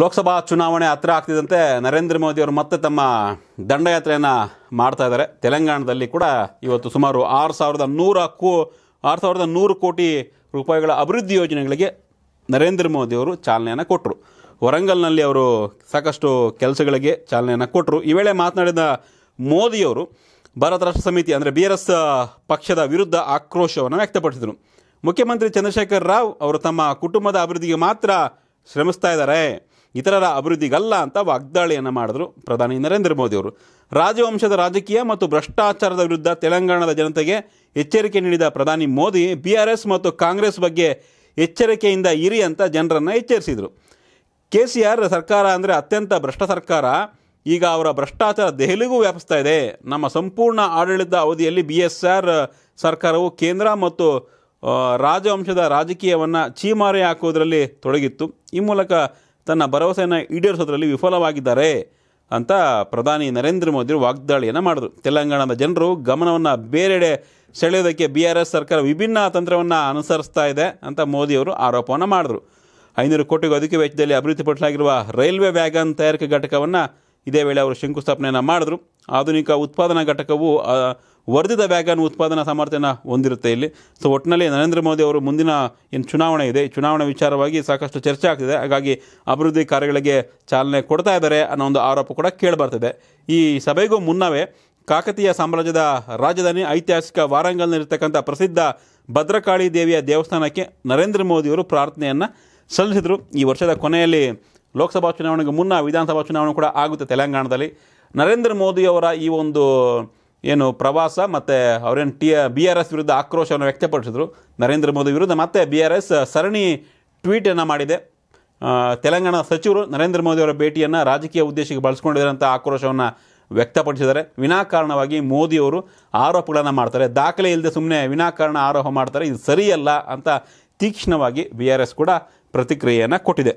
ಲೋಕಸಭಾ ಚುನಾವಣೆ ಹತ್ತಿರ ಆಗ್ತಿದ್ದಂತೆ ನರೇಂದ್ರ ಮೋದಿಯವರು ಮತ್ತೆ ತಮ್ಮ ದಂಡಯಾತ್ರೆಯನ್ನು ಮಾಡ್ತಾ ಇದ್ದಾರೆ ತೆಲಂಗಾಣದಲ್ಲಿ ಕೂಡ ಇವತ್ತು ಸುಮಾರು ಆರು ಸಾವಿರದ ನೂರ ಕೋ ಆರು ಸಾವಿರದ ನೂರು ಕೋಟಿ ರೂಪಾಯಿಗಳ ಅಭಿವೃದ್ಧಿ ಯೋಜನೆಗಳಿಗೆ ನರೇಂದ್ರ ಮೋದಿ ಅವರು ಚಾಲನೆಯನ್ನು ಕೊಟ್ಟರು ವರಂಗಲ್ನಲ್ಲಿ ಅವರು ಸಾಕಷ್ಟು ಕೆಲಸಗಳಿಗೆ ಚಾಲನೆಯನ್ನು ಕೊಟ್ಟರು ಈ ವೇಳೆ ಮಾತನಾಡಿದ ಮೋದಿಯವರು ಭಾರತ ರಾಷ್ಟ್ರ ಸಮಿತಿ ಅಂದರೆ ಬಿ ಆರ್ ಎಸ್ ಪಕ್ಷದ ವಿರುದ್ಧ ಆಕ್ರೋಶವನ್ನು ವ್ಯಕ್ತಪಡಿಸಿದರು ಮುಖ್ಯಮಂತ್ರಿ ಚಂದ್ರಶೇಖರ್ ರಾವ್ ಅವರು ತಮ್ಮ ಕುಟುಂಬದ ಅಭಿವೃದ್ಧಿಗೆ ಮಾತ್ರ ಶ್ರಮಿಸ್ತಾ ಇದ್ದಾರೆ ಇತರರ ಅಭಿವೃದ್ಧಿಗಲ್ಲ ಅಂತ ವಾಗ್ದಾಳಿಯನ್ನು ಮಾಡಿದ್ರು ಪ್ರಧಾನಿ ನರೇಂದ್ರ ಮೋದಿ ಅವರು ರಾಜವಂಶದ ರಾಜಕೀಯ ಮತ್ತು ಭ್ರಷ್ಟಾಚಾರದ ವಿರುದ್ಧ ತೆಲಂಗಾಣದ ಜನತೆಗೆ ಎಚ್ಚರಿಕೆ ನೀಡಿದ ಪ್ರಧಾನಿ ಮೋದಿ ಬಿ ಆರ್ ಎಸ್ ಮತ್ತು ಕಾಂಗ್ರೆಸ್ ಬಗ್ಗೆ ಎಚ್ಚರಿಕೆಯಿಂದ ಇರಿ ಅಂತ ಜನರನ್ನು ಎಚ್ಚರಿಸಿದರು ಕೆ ಸಿ ಆರ್ ಸರ್ಕಾರ ಅಂದರೆ ಅತ್ಯಂತ ಭ್ರಷ್ಟ ಸರ್ಕಾರ ಈಗ ಅವರ ಭ್ರಷ್ಟಾಚಾರ ದೆಹಲಿಗೂ ವ್ಯಾಪಿಸ್ತಾ ಇದೆ ನಮ್ಮ ಸಂಪೂರ್ಣ ಆಡಳಿತ ಅವಧಿಯಲ್ಲಿ ಬಿ ಎಸ್ ಆರ್ ಸರ್ಕಾರವು ಕೇಂದ್ರ ಮತ್ತು ರಾಜವಂಶದ ರಾಜಕೀಯವನ್ನು ಚೀಮಾರೆ ಹಾಕುವುದರಲ್ಲಿ ತೊಡಗಿತ್ತು ಈ ಮೂಲಕ ತನ್ನ ಭರವಸೆಯನ್ನು ಈಡೇರಿಸೋದ್ರಲ್ಲಿ ವಿಫಲವಾಗಿದ್ದಾರೆ ಅಂತ ಪ್ರಧಾನಿ ನರೇಂದ್ರ ಮೋದಿ ವಾಗ್ದಾಳಿಯನ್ನು ಮಾಡಿದ್ರು ತೆಲಂಗಾಣದ ಜನರು ಗಮನವನ್ನು ಬೇರೆಡೆ ಸೆಳೆಯೋದಕ್ಕೆ ಬಿ ಆರ್ ಎಸ್ ಸರ್ಕಾರ ವಿಭಿನ್ನ ತಂತ್ರವನ್ನು ಅನುಸರಿಸ್ತಾ ಇದೆ ಅಂತ ಮೋದಿಯವರು ಆರೋಪವನ್ನು ಮಾಡಿದ್ರು ಐನೂರು ಕೋಟಿಗೂ ಅಧಿಕ ವೆಚ್ಚದಲ್ಲಿ ಅಭಿವೃದ್ಧಿಪಡಿಸಲಾಗಿರುವ ರೈಲ್ವೆ ವ್ಯಾಗನ್ ತಯಾರಿಕೆ ಘಟಕವನ್ನು ಇದೇ ವೇಳೆ ಅವರು ಶಂಕುಸ್ಥಾಪನೆಯನ್ನು ಮಾಡಿದ್ರು ಆಧುನಿಕ ಉತ್ಪಾದನಾ ಘಟಕವು ವರ್ಧಿತ ವ್ಯಾಗನ್ ಉತ್ಪಾದನಾ ಸಾಮರ್ಥ್ಯನ ಹೊಂದಿರುತ್ತೆ ಇಲ್ಲಿ ಸೊ ಒಟ್ಟಿನಲ್ಲಿ ನರೇಂದ್ರ ಮೋದಿ ಅವರು ಮುಂದಿನ ಏನು ಚುನಾವಣೆ ಇದೆ ಈ ಚುನಾವಣೆ ವಿಚಾರವಾಗಿ ಸಾಕಷ್ಟು ಚರ್ಚೆ ಆಗ್ತಿದೆ ಹಾಗಾಗಿ ಅಭಿವೃದ್ಧಿ ಕಾರ್ಯಗಳಿಗೆ ಚಾಲನೆ ಕೊಡ್ತಾ ಇದ್ದಾರೆ ಅನ್ನೋ ಒಂದು ಆರೋಪ ಕೂಡ ಕೇಳಿಬರ್ತಿದೆ ಈ ಸಭೆಗೂ ಮುನ್ನವೇ ಕಾಕತೀಯ ಸಾಮ್ರಾಜ್ಯದ ರಾಜಧಾನಿ ಐತಿಹಾಸಿಕ ವಾರಂಗಲ್ನಲ್ಲಿರ್ತಕ್ಕಂಥ ಪ್ರಸಿದ್ಧ ಭದ್ರಕಾಳಿ ದೇವಿಯ ದೇವಸ್ಥಾನಕ್ಕೆ ನರೇಂದ್ರ ಮೋದಿಯವರು ಪ್ರಾರ್ಥನೆಯನ್ನು ಸಲ್ಲಿಸಿದರು ಈ ವರ್ಷದ ಕೊನೆಯಲ್ಲಿ ಲೋಕಸಭಾ ಚುನಾವಣೆಗೆ ಮುನ್ನ ವಿಧಾನಸಭಾ ಚುನಾವಣೆ ಕೂಡ ಆಗುತ್ತೆ ತೆಲಂಗಾಣದಲ್ಲಿ ನರೇಂದ್ರ ಮೋದಿಯವರ ಈ ಒಂದು ಏನು ಪ್ರವಾಸ ಮತ್ತು ಅವರೇನು ಟಿ ಬಿ ಆರ್ ಎಸ್ ವಿರುದ್ಧ ಆಕ್ರೋಶವನ್ನು ವ್ಯಕ್ತಪಡಿಸಿದ್ರು ನರೇಂದ್ರ ಮೋದಿ ವಿರುದ್ಧ ಮತ್ತೆ ಬಿ ಆರ್ ಎಸ್ ಸರಣಿ ಟ್ವೀಟನ್ನು ಮಾಡಿದೆ ತೆಲಂಗಾಣ ಸಚಿವರು ನರೇಂದ್ರ ಮೋದಿಯವರ ಭೇಟಿಯನ್ನು ರಾಜಕೀಯ ಉದ್ದೇಶಕ್ಕೆ ಬಳಸ್ಕೊಂಡಿದ್ದಾರೆ ಅಂತ ಆಕ್ರೋಶವನ್ನು ವ್ಯಕ್ತಪಡಿಸಿದ್ದಾರೆ ವಿನಾಕಾರಣವಾಗಿ ಮೋದಿಯವರು ಆರೋಪಗಳನ್ನು ಮಾಡ್ತಾರೆ ದಾಖಲೆ ಇಲ್ಲದೆ ಸುಮ್ಮನೆ ವಿನಾಕಾರಣ ಆರೋಪ ಮಾಡ್ತಾರೆ ಇದು ಸರಿಯಲ್ಲ ಅಂತ ತೀಕ್ಷ್ಣವಾಗಿ ಬಿ ಆರ್ ಎಸ್ ಕೂಡ ಪ್ರತಿಕ್ರಿಯೆಯನ್ನು ಕೊಟ್ಟಿದೆ